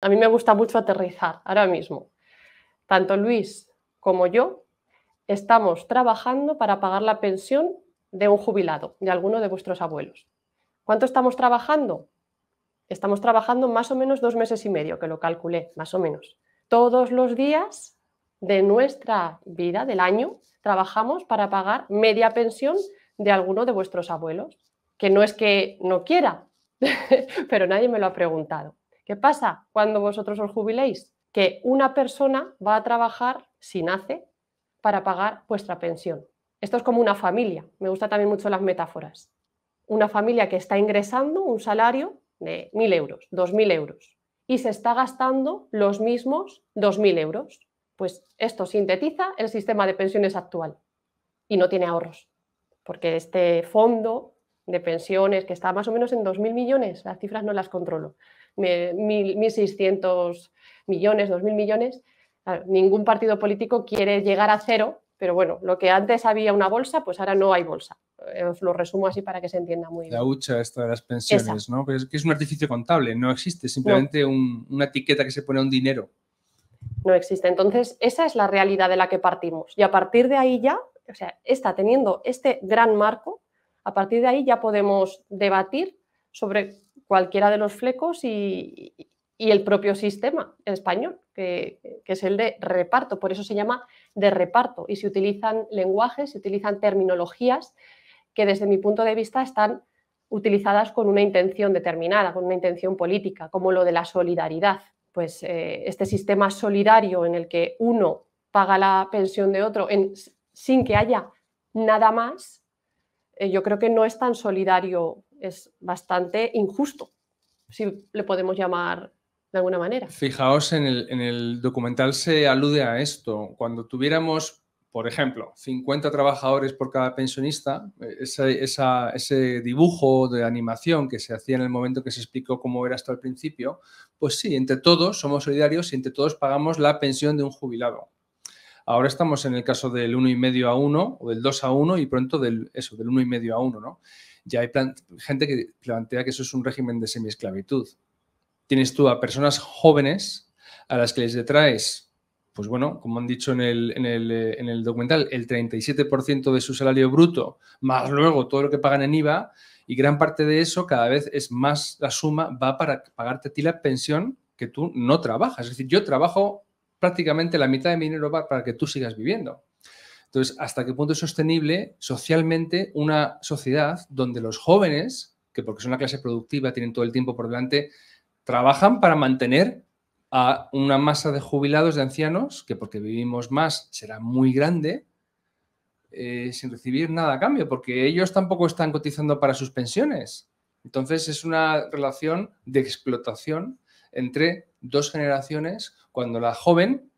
A mí me gusta mucho aterrizar ahora mismo. Tanto Luis como yo estamos trabajando para pagar la pensión de un jubilado, de alguno de vuestros abuelos. ¿Cuánto estamos trabajando? Estamos trabajando más o menos dos meses y medio, que lo calculé, más o menos. Todos los días de nuestra vida, del año, trabajamos para pagar media pensión de alguno de vuestros abuelos, que no es que no quiera, pero nadie me lo ha preguntado. ¿Qué pasa cuando vosotros os jubiléis? Que una persona va a trabajar, si nace, para pagar vuestra pensión. Esto es como una familia. Me gustan también mucho las metáforas. Una familia que está ingresando un salario de 1.000 euros, 2.000 euros, y se está gastando los mismos 2.000 euros. Pues esto sintetiza el sistema de pensiones actual y no tiene ahorros, porque este fondo de pensiones que está más o menos en 2.000 millones, las cifras no las controlo, 1.600 millones, 2.000 millones. ningún partido político quiere llegar a cero, pero bueno, lo que antes había una bolsa, pues ahora no hay bolsa. Eh, os lo resumo así para que se entienda muy bien. La hucha de las pensiones, ¿no? es que es un artificio contable, no existe, simplemente una etiqueta que se pone un dinero no existe. Entonces, esa es la realidad de la que partimos. Y a partir de ahí ya, o sea, está teniendo este gran marco, a partir de ahí ya podemos debatir sobre cualquiera de los flecos y, el propio sistema español, que, es el de reparto. Por eso se llama de reparto y se utilizan lenguajes, se utilizan terminologías que desde mi punto de vista están utilizadas con una intención determinada, con una intención política, como lo de la solidaridad. Pues eh, este sistema solidario en el que uno paga la pensión de otro sin que haya nada más, eh, yo creo que no es tan solidario es bastante injusto, si le podemos llamar de alguna manera. Fijaos, en el, documental se alude a esto. Cuando tuviéramos, por ejemplo, 50 trabajadores por cada pensionista, eh, ese, ese dibujo de animación que se hacía en el momento que se explicó cómo era hasta el principio, pues sí, entre todos somos solidarios y entre todos pagamos la pensión de un jubilado. Ahora estamos en el caso del 1,5 a 1 o del 2 a 1 y pronto del, eso, del 1,5 a 1, ¿no? Ya hay gente que plantea que eso es un régimen de semiesclavitud. Tienes tú a personas jóvenes a las que les detraes, pues bueno, como han dicho en el, eh, el, documental, el 37% de su salario bruto, más luego todo lo que pagan en IVA, y gran parte de eso cada vez es más la suma, va para pagarte a ti la pensión que tú no trabajas. Es decir, yo trabajo prácticamente la mitad de mi dinero para que tú sigas viviendo. Entonces, ¿hasta qué punto es sostenible socialmente una sociedad donde los jóvenes, que porque son una clase productiva, tienen todo el tiempo por delante, trabajan para mantener a una masa de jubilados, de ancianos, que porque vivimos más será muy grande, eh, sin recibir nada a cambio, porque ellos tampoco están cotizando para sus pensiones. Entonces es una relación de explotación entre dos generaciones cuando la joven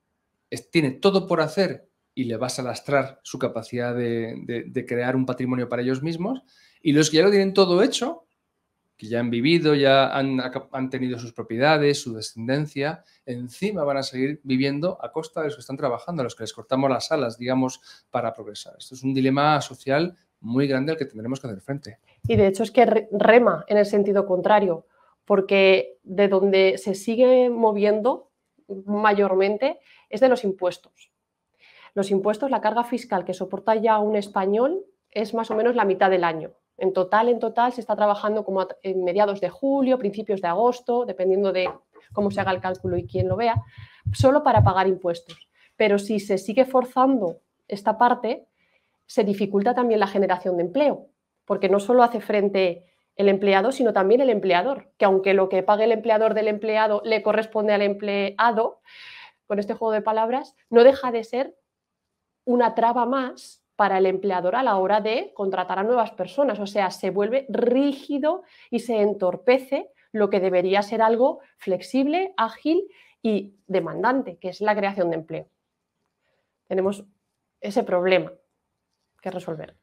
tiene todo por hacer y le vas a lastrar su capacidad de, crear un patrimonio para ellos mismos. Y los que ya lo tienen todo hecho, que ya han vivido, ya han, han, tenido sus propiedades, su descendencia, encima van a seguir viviendo a costa de los que están trabajando, a los que les cortamos las alas, digamos, para progresar. Esto es un dilema social muy grande al que tendremos que hacer frente. Y de hecho es que rema en el sentido contrario, porque de donde se sigue moviendo mayormente es de los impuestos los impuestos, la carga fiscal que soporta ya un español es más o menos la mitad del año. En total, en total, se está trabajando como en mediados de julio, principios de agosto, dependiendo de cómo se haga el cálculo y quién lo vea, solo para pagar impuestos. Pero si se sigue forzando esta parte, se dificulta también la generación de empleo, porque no solo hace frente el empleado, sino también el empleador, que aunque lo que pague el empleador del empleado le corresponde al empleado, con este juego de palabras, no deja de ser una traba más para el empleador a la hora de contratar a nuevas personas. O sea, se vuelve rígido y se entorpece lo que debería ser algo flexible, ágil y demandante, que es la creación de empleo. Tenemos ese problema que resolver.